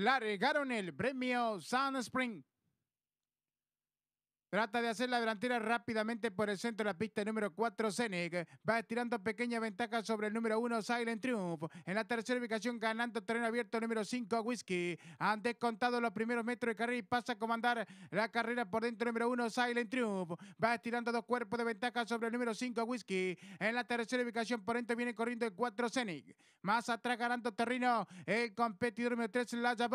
La regaron el premio Sun Spring. Trata de hacer la delantera rápidamente por el centro de la pista número 4, cenic Va estirando pequeña ventaja sobre el número 1, Silent Triumph. En la tercera ubicación, ganando terreno abierto número 5, Whisky. Han descontado los primeros metros de carrera y pasa a comandar la carrera por dentro número 1, Silent Triumph. Va estirando dos cuerpos de ventaja sobre el número 5, Whisky. En la tercera ubicación, por dentro viene corriendo el 4, cenic Más atrás, ganando terreno, el competidor número 3, Laja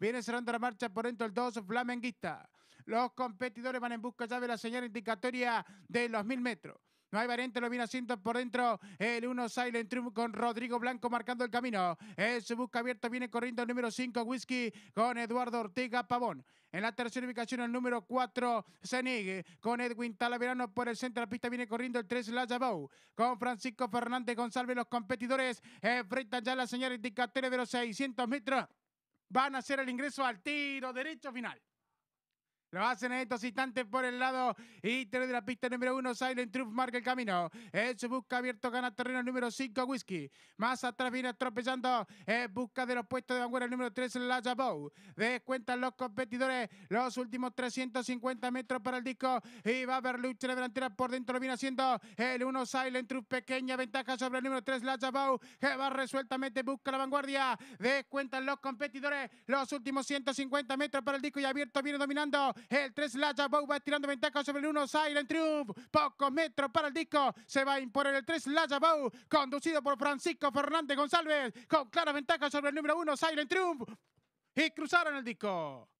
Viene cerrando la marcha por dentro el 2, Flamenguista. Los competidores van en busca ya de la señal indicatoria de los mil metros. No hay variante, lo viene haciendo por dentro. El 1 Silent Triumph con Rodrigo Blanco marcando el camino. En eh, su busca abierto viene corriendo el número 5 Whisky con Eduardo Ortega Pavón. En la tercera ubicación el número 4 Zenig con Edwin Talaverano por el centro de la pista viene corriendo el 3 Bau con Francisco Fernández González. Los competidores enfrentan ya la señal indicatoria de los 600 metros. Van a hacer el ingreso al tiro derecho final. Lo hacen estos instantes por el lado Y tres de la pista número uno Silent Truth marca el camino. El se busca abierto gana terreno número 5, Whisky. Más atrás viene atropellando busca de los puestos de vanguardia el número 3, La Descuentan los competidores los últimos 350 metros para el disco. Y va a haber lucha de delantera por dentro. Lo viene haciendo el uno Silent Truth. Pequeña ventaja sobre el número 3, La Que va resueltamente, busca la vanguardia. Descuentan los competidores los últimos 150 metros para el disco. Y abierto viene dominando. El 3 Laja Bow va tirando ventaja sobre el 1 Silent Triumph. Pocos metros para el disco. Se va a imponer el 3 Laja Bow, conducido por Francisco Fernández González, con clara ventaja sobre el número 1 Silent Triumph. Y cruzaron el disco.